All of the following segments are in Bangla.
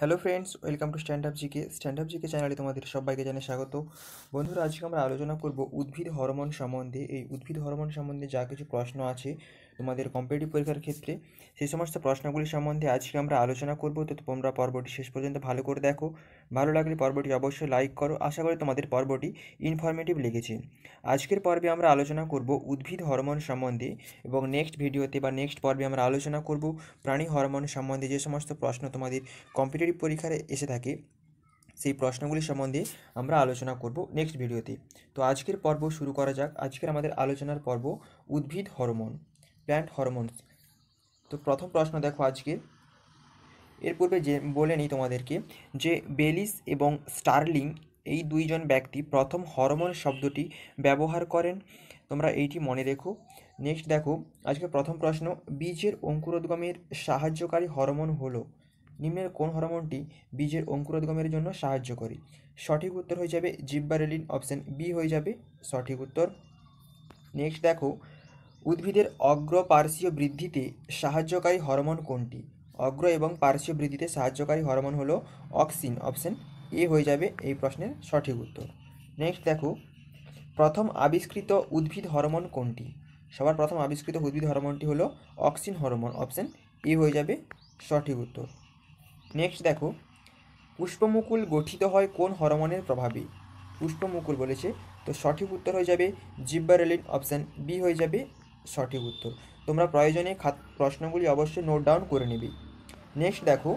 hello friends welcome to stand up GK stand up GK চ্যানেলে তোমাদের সবাইকে জানিয়ে স্বাগত বন্ধুরা আজকে আমরা আলোচনা করব উদ্ভিদ হরমোন সম্বন্ধে এই উদ্ভিদ হরমোন সম্বন্ধে যা কিছু প্রশ্ন আছে তোমাদের কম্পিটিভ পরীক্ষার ক্ষেত্রে সেই সমস্ত প্রশ্নগুলি সম্বন্ধে আজকে আমরা আলোচনা করব তো তোমরা পর্বটি শেষ পর্যন্ত ভালো করে দেখো ভালো লাগলে পর্বটি অবশ্যই লাইক করো আশা করি তোমাদের পর্বটি ইনফরমেটিভ লেগেছে আজকের পর্বে আমরা আলোচনা করব উদ্ভিদ হরমোন সম্বন্ধে এবং নেক্সট ভিডিওতে বা নেক্সট পর্বে আমরা আলোচনা করব প্রাণী হরমোন সম্বন্ধে যে সমস্ত প্রশ্ন তোমাদের কম্পিটিটিভ পরীক্ষায় এসে থাকে সেই প্রশ্নগুলি সম্বন্ধে আমরা আলোচনা করব নেক্সট ভিডিওতে তো আজকের পর্ব শুরু করা যাক আজকের আমাদের আলোচনার পর্ব উদ্ভিদ হরমোন প্ল্যান্ট হরমোনস তো প্রথম প্রশ্ন দেখো আজকে এর পূর্বে যে বলে নিই তোমাদেরকে যে বেলিস এবং স্টার্লিং এই দুইজন ব্যক্তি প্রথম হরমোন শব্দটি ব্যবহার করেন তোমরা এইটি মনে রেখো নেক্সট দেখো আজকে প্রথম প্রশ্ন বীজের অঙ্কুরোদ্গমের সাহায্যকারী হরমোন হলো নিম্নের কোন হরমোনটি বীজের অঙ্কুরোদ্গমের জন্য সাহায্য করে সঠিক উত্তর হয়ে যাবে জিব্বারেলিন অপশান বি হয়ে যাবে সঠিক উত্তর নেক্সট দেখো উদ্ভিদের অগ্র পার্শ্বীয় বৃদ্ধিতে সাহায্যকারী হরমোন কোনটি অগ্র এবং পার্শ্বীয় বৃদ্ধিতে সাহায্যকারী হরমোন হলো অক্সিন অপশন এ হয়ে যাবে এই প্রশ্নের সঠিক উত্তর নেক্সট দেখো প্রথম আবিষ্কৃত উদ্ভিদ হরমোন কোনটি সবার প্রথম আবিষ্কৃত উদ্ভিদ হরমোনটি হলো অক্সিন হরমোন অপশন এ হয়ে যাবে সঠিক উত্তর নেক্সট দেখো পুষ্পমুকুল গঠিত হয় কোন হরমোনের প্রভাবে পুষ্পমুকুল বলেছে তো সঠিক উত্তর হয়ে যাবে জিব্বারেলিন অপশান বি হয়ে যাবে সঠিক উত্তর তোমরা প্রয়োজনে খাত প্রশ্নগুলি অবশ্যই নোট ডাউন করে নেবে নেক্সট দেখো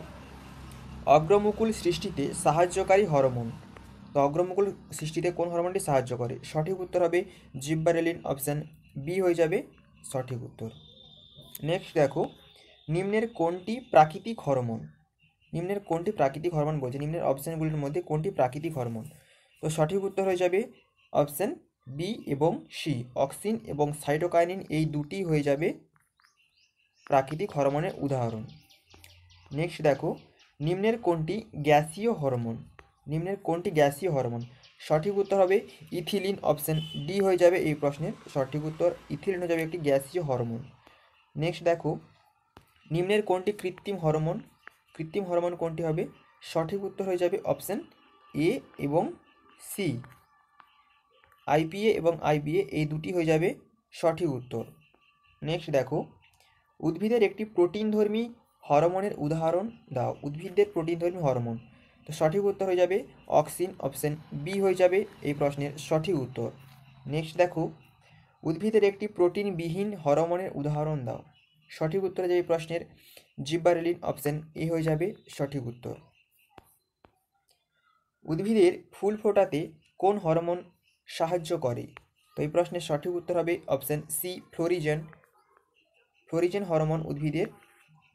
অগ্রমুকুল সৃষ্টিতে সাহায্যকারী হরমোন তো অগ্রমুকুল সৃষ্টিতে কোন হরমোনটি সাহায্য করে সঠিক উত্তর হবে জিব্বারেলিন অপশান বি হয়ে যাবে সঠিক উত্তর নেক্সট দেখো নিম্নের কোনটি প্রাকৃতিক হরমোন নিম্নের কোনটি প্রাকৃতিক হরমোন বলছে নিম্নের অপশানগুলির মধ্যে কোনটি প্রাকৃতিক হরমোন তো সঠিক উত্তর হয়ে যাবে অপশান বি এবং সি অক্সিন এবং সাইটোকাইনিন এই দুটি হয়ে যাবে প্রাকৃতিক হরমোনের উদাহরণ নেক্সট দেখো নিম্নের কোনটি গ্যাসীয় হরমোন নিম্নের কোনটি গ্যাসীয় হরমোন সঠিক উত্তর হবে ইথিলিন অপশান ডি হয়ে যাবে এই প্রশ্নের সঠিক উত্তর ইথিলিন হয়ে যাবে একটি গ্যাসীয় হরমোন নেক্সট দেখো নিম্নের কোনটি কৃত্রিম হরমোন কৃত্রিম হরমোন কোনটি হবে সঠিক উত্তর হয়ে যাবে অপশান এ এবং সি আইপিএ এবং আইবিএ এই দুটি হয়ে যাবে সঠিক উত্তর নেক্সট দেখো উদ্ভিদের একটি প্রোটিনধর্মী হরমোনের উদাহরণ দাও উদ্ভিদের প্রোটিনধর্মী হরমোন তো সঠিক উত্তর হয়ে যাবে অক্সিন অপশন বি হয়ে যাবে এই প্রশ্নের সঠিক উত্তর নেক্সট দেখো উদ্ভিদের একটি প্রোটিনবিহীন হরমোনের উদাহরণ দাও সঠিক উত্তর হয়ে যাবে এই প্রশ্নের জিব্বারেলিন অপশন এ হয়ে যাবে সঠিক উত্তর উদ্ভিদের ফুল ফোটাতে কোন হরমোন সাহায্য করে তো এই প্রশ্নের সঠিক উত্তর হবে option C florigen florigen hormone উদ্ভিদের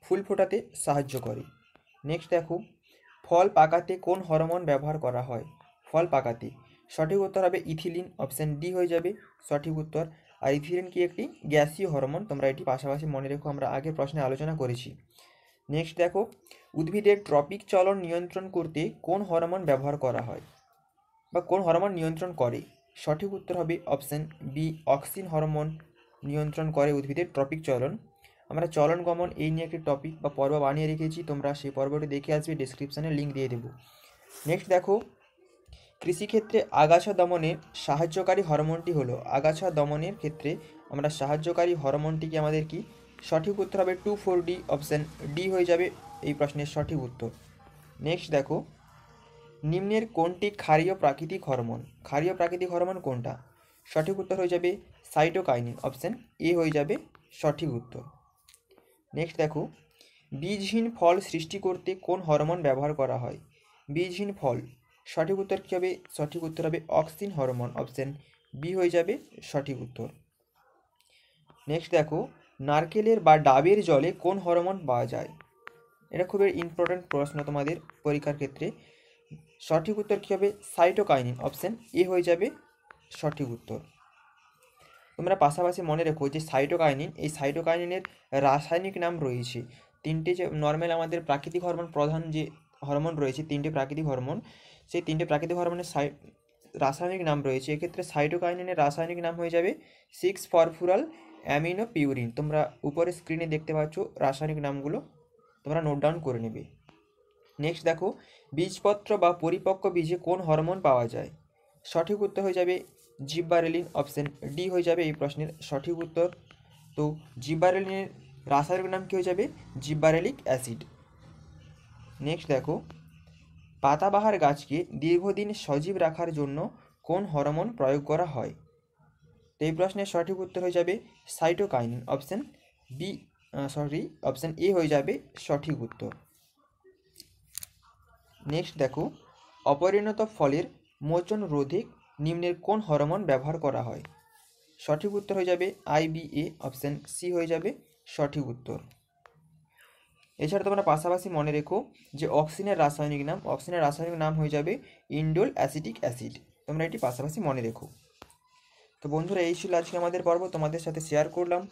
ফুল ফোটাতে সাহায্য করে নেক্সট দেখো ফল পাকাতে কোন হরমোন ব্যবহার করা হয় ফল পাকাতে সঠিক উত্তর হবে ইথিলিন অপশান ডি হয়ে যাবে সঠিক উত্তর আর ইথিলিন কি একটি গ্যাসীয় হরমোন তোমরা এটি পাশাপাশি মনে রেখো আমরা আগের প্রশ্নে আলোচনা করেছি নেক্সট দেখো উদ্ভিদের ট্রপিক চলন নিয়ন্ত্রণ করতে কোন হরমোন ব্যবহার করা হয় বা কোন হরমোন নিয়ন্ত্রণ করে সঠিক উত্তর হবে অপশান বি অক্সিন হরমোন নিয়ন্ত্রণ করে উদ্ভিদের ট্রপিক চলন আমরা চলন গমন এই নিয়ে একটি টপিক বা পর্ব বানিয়ে রেখেছি তোমরা সেই পর্বটি দেখে আসবে ডিসক্রিপশানে লিঙ্ক দিয়ে দেবো নেক্সট দেখো কৃষিক্ষেত্রে আগাছা দমনে সাহায্যকারী হরমোনটি হলো আগাছা দমনের ক্ষেত্রে আমরা সাহায্যকারী হরমোনটিকে আমাদের কি সঠিক উত্তর হবে two four D option D হয়ে যাবে এই প্রশ্নের সঠিক উত্তর নেক্সট দেখো নিম্নের কোনটি ক্ষারীয় প্রাকৃতিক হরমোন ক্ষারীয় প্রাকৃতিক হরমোন কোনটা সঠিক উত্তর হয়ে যাবে সাইটোকাইনিন অপশান এ হয়ে যাবে সঠিক উত্তর নেক্সট দেখো বীজহীন ফল সৃষ্টি করতে কোন হরমোন ব্যবহার করা হয় বীজহীন ফল সঠিক উত্তর কী হবে সঠিক উত্তর হবে অক্সিন হরমোন অপশান বি হয়ে যাবে সঠিক উত্তর নেক্সট দেখো নারকেলের বা ডাবের জলে কোন হরমোন পাওয়া যায় এটা খুবই ইম্পর্ট্যান্ট প্রশ্ন তোমাদের পরীক্ষার ক্ষেত্রে সঠিক উত্তর কী হবে সাইটোকাইনিন অপশান এ হয়ে যাবে সঠিক উত্তর তোমরা পাশাপাশি মনে রেখো যে সাইটোকাইনিন এই সাইটোকাইনিনের রাসায়নিক নাম রয়েছে তিনটে যে নর্মাল আমাদের প্রাকৃতিক হরমোন প্রধান যে হরমোন রয়েছে তিনটে প্রাকৃতিক হরমোন সেই তিনটে প্রাকৃতিক হরমোনের সাই রাসায়নিক নাম রয়েছে এক্ষেত্রে সাইটোকাইনিনের রাসায়নিক নাম হয়ে যাবে সিক্স ফরফুরাল অ্যামিনো পিউরিন তোমরা উপরে স্ক্রিনে দেখতে পাচ্ছ রাসায়নিক নামগুলো তোমরা নোট ডাউন করে নেবে নেক্সট দেখো বীজপত্র বা পরিপক্ক বীজে কোন হরমোন পাওয়া যায় সঠিক উত্তর হয়ে যাবে জিব্বারেলিন অপশন ডি হয়ে যাবে এই প্রশ্নের সঠিক উত্তর তো জিব্বারেলিনের রাসায়নিক নাম কী হয়ে যাবে জিব্বারেলিক অ্যাসিড নেক্সট দেখো পাতাবাহার গাছকে দীর্ঘদিন সজীব রাখার জন্য কোন হরমোন প্রয়োগ করা হয় তো এই প্রশ্নের সঠিক উত্তর হয়ে যাবে cytokine option B sorry option A হয়ে যাবে সঠিক উত্তর নেক্সট দেখো অপরিণত ফলের মোচন রোধে নিম্নের কোন হরমোন ব্যবহার করা হয় সঠিক উত্তর হয়ে যাবে আইবিএ অপশান সি হয়ে যাবে সঠিক উত্তর এছাড়া তোমরা পাশাপাশি মনে রেখো যে অক্সিনের রাসায়নিক নাম অক্সিনের রাসায়নিক নাম হয়ে যাবে ইন্ডোল অ্যাসিটিক অ্যাসিড তোমরা এটি পাশাপাশি মনে রেখো তো বন্ধুরা এই ছিল আজকে আমাদের পর্ব তোমাদের সাথে শেয়ার করলাম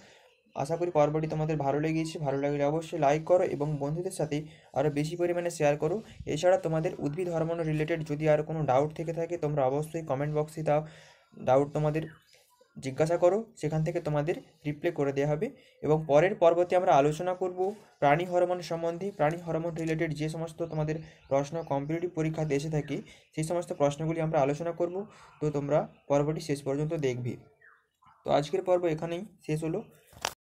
আশা করি পর্বটি তোমাদের ভালো লেগেছে ভালো লাগলে অবশ্যই লাইক করো এবং বন্ধুদের সাথে আরও বেশি পরিমাণে শেয়ার করো এছাড়া তোমাদের উদ্ভিদ হরমোন রিলেটেড যদি আর কোনো ডাউট থেকে থাকে তোমরা অবশ্যই কমেন্ট বক্সে দাও ডাউট তোমাদের জিজ্ঞাসা করো সেখান থেকে তোমাদের রিপ্লে করে দেওয়া হবে এবং পরের পর্বতে আমরা আলোচনা করব প্রাণী হরমোন সম্বন্ধে প্রাণী হরমোন রিলেটেড যে সমস্ত তোমাদের প্রশ্ন কম্পিটিটিভ পরীক্ষাতে এসে থাকে সেই সমস্ত প্রশ্নগুলি আমরা আলোচনা করব তো তোমরা পর্বটি শেষ পর্যন্ত দেখবে তো আজকের পর্ব এখানেই শেষ হলো